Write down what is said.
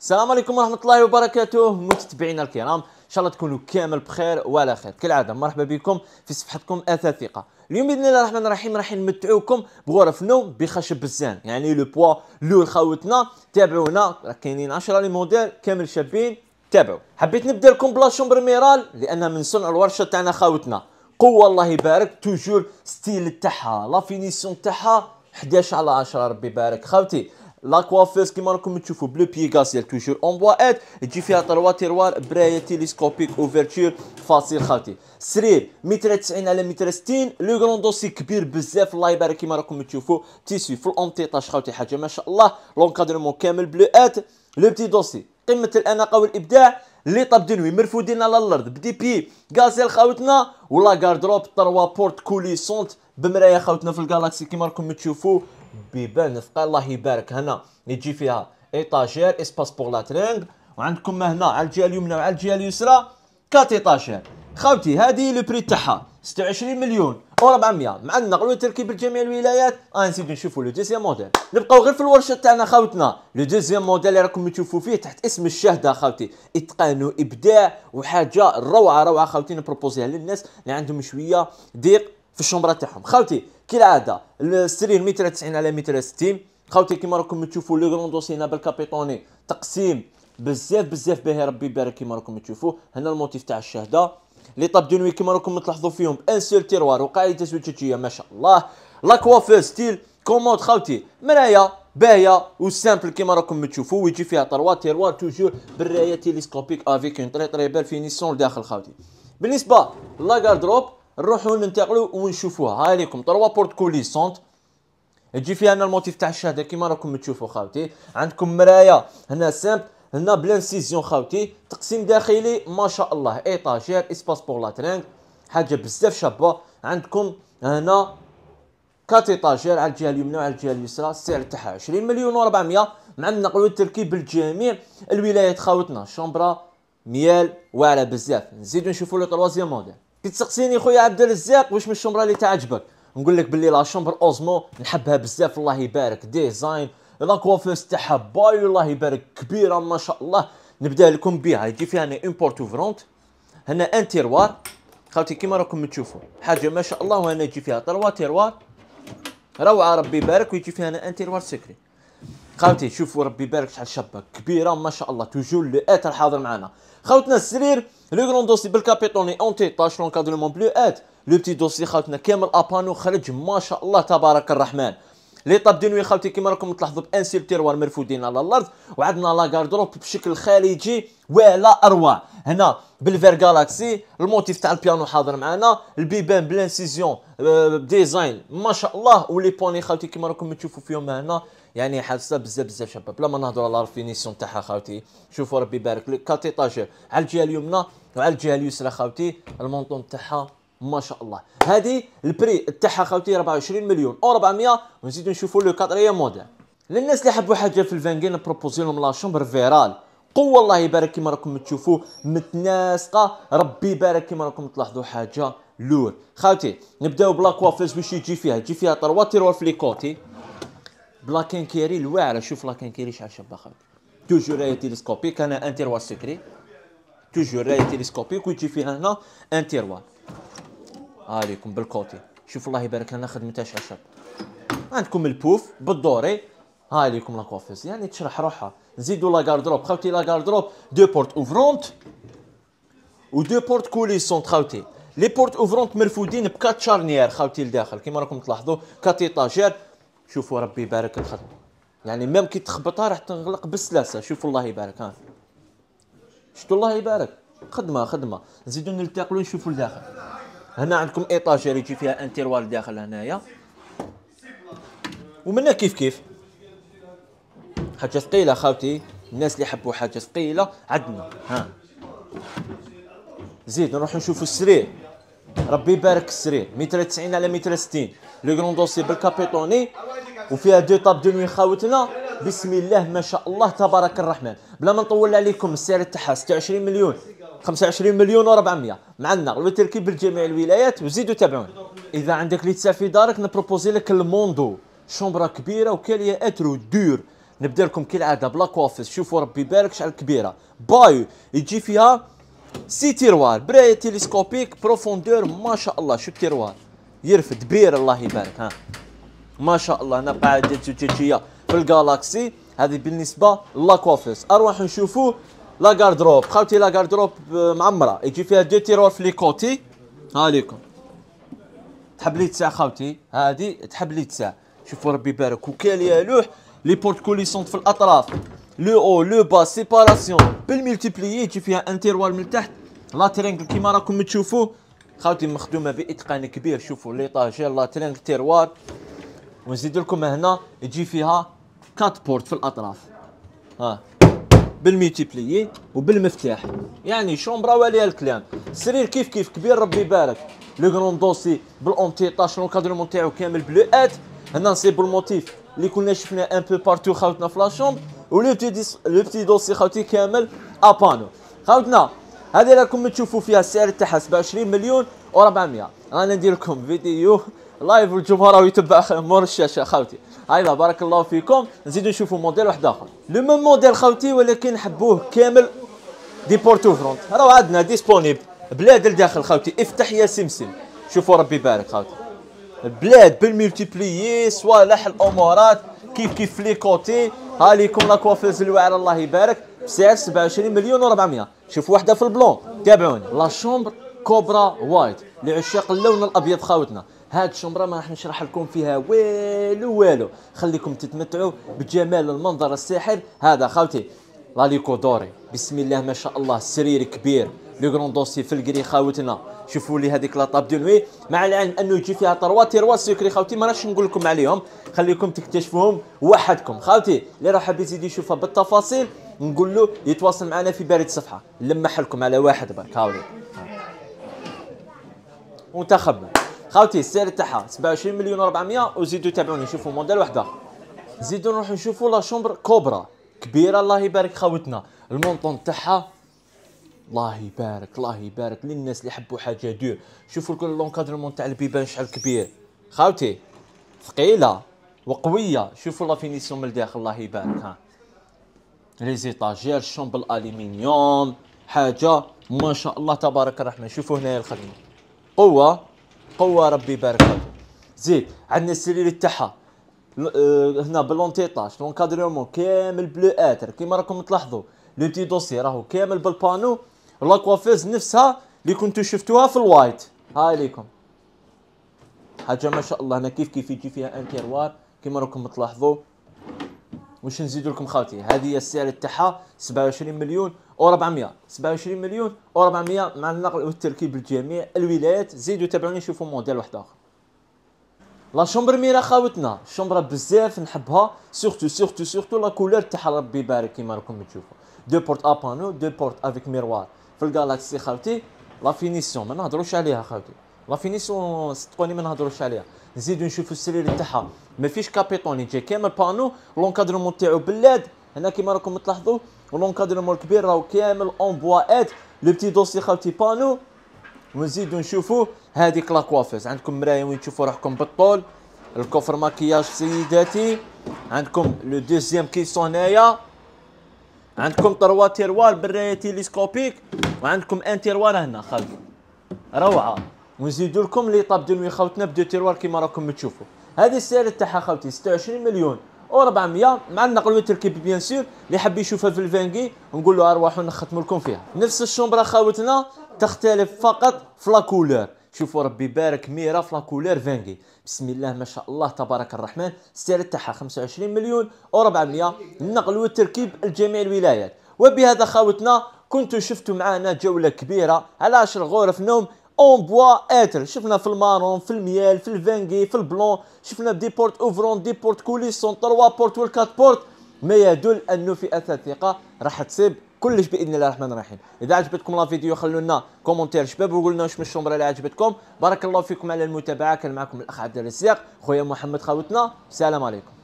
السلام عليكم ورحمة الله وبركاته متتبعينا الكرام إن شاء الله تكونوا كامل بخير وعلى خير كالعادة مرحبا بكم في صفحتكم أثاثيقة اليوم بإذن الله الرحمن الرحيم راح نمتعوكم بغرف نوم بخشب بزان يعني لو بوا لور خاوتنا تابعونا راه كاينين 10 لي موديل كامل شابين تابعوا حبيت نبدا لكم بلا شومبر ميرال لأنها من صنع الورشة تاعنا خاوتنا قوة الله يبارك توجور ستيل تاعها لا فينيسيون تاعها 11 على 10 ربي يبارك خاوتي لا كوافيس كيما راكم تشوفوا بلو بيغاسيال توجور اون ات تجي فيها طروا تيروار برايه تيليسكوبيك اوفرتور فاصل خالتي سرير متر 90 على متر 60 لو غرون دوسي كبير بزاف الله يبارك كيما راكم تشوفوا تيسوي في الاونتيطاج خالتي حاجه ما شاء الله لونكادرمون كامل بلو ات لو بتي دوسي قمه الاناقه والابداع لي طاب دنوي مرفودين على الارض بدي بي غازي خاوتنا ولا غاردروب تروا بورت كوليسونت بمرايه خاوتنا في الجالاكسي كيما راكم تشوفوا بيبان في الله يبارك هنا يجي فيها ايطاجير اسباس بور لا ترينغ وعندكم هنا على الجهه اليمنى وعلى الجهه اليسرى كات ايطاجير خاوتي هذه لو بري تاعها 26 مليون وربع 100 مع النقل والتركيب لجميع الولايات غنزيدو نشوفوا لو دوزيام موديل نبقاو غير في الورشه تاعنا خاوتنا لو دوزيام موديل اللي راكم تشوفوا فيه تحت اسم الشهده خاوتي اتقان وابداع وحاجه روعه روعه خاوتي نبروبوزيها للناس اللي عندهم شويه ضيق في الشومبره تاعهم خاوتي كالعاده السرير متر 90 على متر 60 خاوتي كيما راكم تشوفوا لو غروند سينا بالكابيتوني تقسيم بزاف بزاف باهي ربي يبارك كيما راكم تشوفوا هنا الموتيف تاع الشهده لي طاب دو نوي كيما راكم تلاحظوا فيهم ان سول تيروار وقاعده تسويت تشتيه ما شاء الله لا كوافير ستيل كوموند خاوتي مرايا باهيه وسامبل كيما راكم تشوفوا ويجي فيها طروا تيروار توجور بالرايه تيليسكوبيك افيك اون طري طري بال فينيسيون لداخل خاوتي بالنسبه لا دروب نروحوا ننتقلوا ونشوفوها هاي ليكم طروا بورت كوليسونت تجي فيها هنا الموتيف تاع الشهاده كيما راكم تشوفوا خاوتي عندكم مرايا هنا سامبل هنا بلان سيزيون خاوتي تقسيم داخلي ما شاء الله ايطاجير اسباس بور لاترينك حاجه بزاف شابه عندكم هنا كات ايطاجير على الجهه اليمنى وعلى الجهه اليسرى السعر تاعها 20 مليون و400 مع النقل والتركيب لجميع الولايات خاوتنا شومبرا ميال واعره بزاف نزيدو نشوفوا لو تروازيام موديل كي تسقسيني خويا عبد الرزاق واش من الشومبرا اللي تعجبك نقول لك باللي لا شومبر اوزمو نحبها بزاف الله يبارك ديزاين لاكوافيس تاعها باي الله يبارك كبيره ما شاء الله نبدا لكم بها يجي فيها هنا اون بورت اوفرونت هنا ان تيروار خاوتي كيما راكم تشوفوا حاجه ما شاء الله وهنا يجي فيها تروا تيروار روعه ربي يبارك ويجي فيها هنا ان تيروار سكري خاوتي شوفوا ربي يبارك شحال شابه كبيره ما شاء الله توجور لو اتر حاضر معنا خاوتنا السرير لو غرون دوسي بالكابيتوني اونتي طاش لونكادرومون بلو ات لو بتي دوسي خاوتنا كامل ابانو خرج ما شاء الله تبارك الرحمن لي طاب دينوي خاوتي كيما راكم تلاحظوا سيل تيروار مرفودين على الارض وعندنا لا كاردروب بشكل خارجي ولا اروع هنا بالفير جالاكسي الموتيف تاع البيانو حاضر معنا البيبان بلانسيزيون آه، ديزاين ما شاء الله ولي بوني خاوتي كيما راكم تشوفوا فيهم هنا يعني حاسه بزاف بزاف شباب بلا ما نهضروا على الفينيسيون تاعها خاوتي شوفوا ربي يبارك لك كاتيطاجير على الجهه اليمنى وعلى الجهه اليسرى خاوتي المونطون تاعها ما شاء الله هذه البري تاعها خاوتي 24 مليون او 400 ونزيدو نشوفوا لو كاتريام موديل للناس اللي حبوا حاجه في الفانجين بروبوزي لهم لا شومبر فيرال قوة الله يبارك كيما راكم تشوفوا متناسقة ربي يبارك كيما راكم تلاحظوا حاجة لور خاوتي نبداو بلا كوافيز واش يجي فيها يجي فيها طروا تيروار في لي كوتي بلا كانكيري الواعرة شوف لا كانكيري شحال شابة خاوتي توجور راهي تيليسكوبيك انا ان تيروار سكري توجور راهي تيليسكوبيك ويجي فيها هنا ان تيروار عليكم بالكوتي شوف الله يبارك لنا خدمتهاش عشر عندكم البوف بالدوري ها عليكم لاكوافيز يعني تشرح روحها نزيدو لا غاردروب خاوتي لا غاردروب دو بورت اوفرونت و دو بورت كوليسونت خاوتي لي بورت اوفرونت مرفودين بكات شارنيير خاوتي لداخل كيما راكم تلاحظوا كات ايطاجير شوفوا ربي يبارك الخدمه يعني ميم كي تخبطها راح تنغلق بالسلاسه شوفوا الله يبارك ها شتو الله يبارك خدمه خدمه نزيدو نلتقلو نشوفوا لداخل هنا عندكم ايطاجير يجي فيها ان تيروار داخل هنايا هنا كيف كيف حاجه ثقيله خاوتي الناس اللي يحبوا حاجه ثقيله عندنا ها زيد نروح نشوفوا السرير ربي يبارك السرير متر 90 على متر 60 لو كرون دوسي بالكابيتوني وفيها دو طاب دو نوي خاوتنا بسم الله ما شاء الله تبارك الرحمن بلا ما نطول عليكم السعر تاعها 26 مليون 25 مليون و400 معنا التركيب بالجميع الولايات وزيدوا تابعونا اذا عندك اللي تسافي في دارك نبروبوزي لك الموندو شومبرا كبيره وكاليه اترو دور نبدا لكم كالعاده بلا كوافيس شوفوا ربي يبارك شحال كبيره باي يجي فيها سي تيروار برايه تيليسكوبيك بروفوندور ما شاء الله شو تيروار يرفد بير الله يبارك ها ما شاء الله هنا قاعده زجاجيه في الجالاكسي هذه بالنسبه لاكوافيس اروح نشوفوا لا غاردروب خاوتي لا غاردروب آه، معمره يجي فيها دو تيرور في لي كوتي ها ليكم تحب لي تسع خاوتي هادي تحب لي تسع شوفوا ربي يبارك وكال يا لوح لي بورت كوليسون في الاطراف لو او لو با سيباراسيون بالملتيبليي يجي فيها ان تيروار من تحت لا ترينكل كيما راكم تشوفوا خاوتي مخدومه باتقان كبير شوفوا لي طاجير لا ترينكل تيروار ونزيد لكم هنا يجي فيها كات بورت في الاطراف ها بالميتيبليي وبالمفتاح يعني شومبرا واليها الكلام سرير كيف كيف كبير ربي يبارك لو كرون دوسي بالامتيطاج لونكادرمون تاعو كامل بلو ات هنا نصيبو الموتيف اللي كنا شفناه ان بو بارتو خاوتنا في لاشومب ولو بتي لو بتي دوسي خاوتي كامل ابانو خاوتنا هذه راكم تشوفوا فيها السعر تاعها 27 مليون و400 رانا ندير لكم فيديو لايف والجمهور راه يتبع مور الشاشه خاوتي هاي بارك الله فيكم نزيد نشوفوا موديل واحد اخر لو ميم موديل خاوتي ولكن حبوه كامل دي بورتو فرونت راه عندنا ديسبونيبل بلاد لداخل خاوتي افتح يا سمسم شوفوا ربي يبارك خاوتي بلاد بالمولتيبليي صوالح الامورات كيف كيف لي كوتي ها ليكم لا كوافيز الواعره الله يبارك بسعر 27 مليون و400 شوفوا واحده في البلون تابعوني لا شومبر كوبرا وايت لعشاق اللون الابيض خاوتنا هاد الشمره ما راح نشرح لكم فيها والو والو خليكم تتمتعوا بجمال المنظر الساحر هذا خاوتي لاليكو دوري بسم الله ما شاء الله سرير كبير لو كرون دوسي في الكري خاوتنا شوفوا لي هذيك لا طاب دو مع العلم انه يجي فيها تروا تروا سكري خاوتي ما راش نقول لكم عليهم خليكم تكتشفوهم وحدكم خاوتي اللي راه حاب يزيد يشوفها بالتفاصيل نقول له يتواصل معنا في بريد صفحه نلمح لكم على واحد برك هاولي وانت خبر خاوتي السعر تاعها 27 مليون و400 وزيدوا تابعوني شوفوا موديل وحده زيدوا نروحوا نشوفوا لا شومبر كوبرا كبيره الله يبارك خاوتنا المونطون تاعها الله يبارك الله يبارك للناس اللي يحبوا حاجه دور شوفوا كل لونكادرمون تاع البيبان شحال كبير خاوتي ثقيله وقويه شوفوا لا فينيسيون من الداخل الله يبارك ها لي زيطاجير شومب الالومنيوم حاجه ما شاء الله تبارك الرحمن شوفوا هنايا الخدمه قوه قوه ربي يبارك لك زيد عندنا السرير تاعها آه، هنا بالونتيطاج لونكادريومون كامل بلو اتر كيما راكم تلاحظوا لو تي دوسي راهو كامل بالبانو لاكوافيز نفسها اللي كنتو شفتوها في الوايت هاي ليكم حاجه ما شاء الله هنا كيف كيف يجي فيها ان تيروار كيما راكم تلاحظوا واش نزيد لكم خاوتي هذه السعر تاعها 27 مليون و400 27 مليون و400 مع النقل والتركيب لجميع الولايات زيدوا تابعوني شوفوا موديل واحد اخر لا شومبر ميرا خاوتنا الشومبرة بزاف نحبها سورتو سورتو سورتو لا كولور تاعها ربي يبارك كيما راكم تشوفوا دو بورت ا بانو دو بورت افيك ميروار في الجالاكسي خاوتي لا فينيسيون ما نهضروش عليها خاوتي لا فينيسيون صدقوني ما نهضروش عليها نزيدو نشوفو السرير تاعها ما فيش كابيتوني جا كامل بانو لونكادرمون تاعو بلاد هنا كيما راكم تلاحظوا لونكادرمون الكبير راهو كامل اون اد لو بتي دوسي خاوتي بانو ونزيدو نشوفو هذيك لا كوافيز عندكم مرايه وين تشوفوا روحكم بالطول الكوفر ماكياج سيداتي عندكم لو دوزيام كيسون هنايا عندكم تروا تيروار بالرايه تيليسكوبيك وعندكم ان تيروار هنا خلف روعه ونزيد لكم لي طاب دنوي خوتنا بدو تيروار كيما راكم تشوفوا هذه السعر تاعها خوتي 26 مليون و400 مع النقل والتركيب بيان سور اللي حاب يشوفها في الفانكي نقول له ارواحوا نختم لكم فيها نفس الشومبرا خوتنا تختلف فقط في لاكولور شوفوا ربي يبارك ميرا في لاكولور فانكي بسم الله ما شاء الله تبارك الرحمن السعر تاعها 25 مليون و400 النقل والتركيب لجميع الولايات وبهذا خاوتنا كنتوا شفتوا معنا جولة كبيرة على 10 غرف نوم اون بوا اتر شفنا في المارون في الميال في الفانغي في البلون شفنا دي بورت اوفرون دي بورت كوليسون تروا بورت 4 بورت ما يدل انه فئه الثقه راح تصيب كلش باذن الله الرحمن الرحيم اذا عجبتكم لا فيديو خلوا لنا كومونتير شباب وقول لنا واش من الشومبره اللي عجبتكم بارك الله فيكم على المتابعه كان معكم الاخ عبد الرزاق خويا محمد خاوتنا السلام عليكم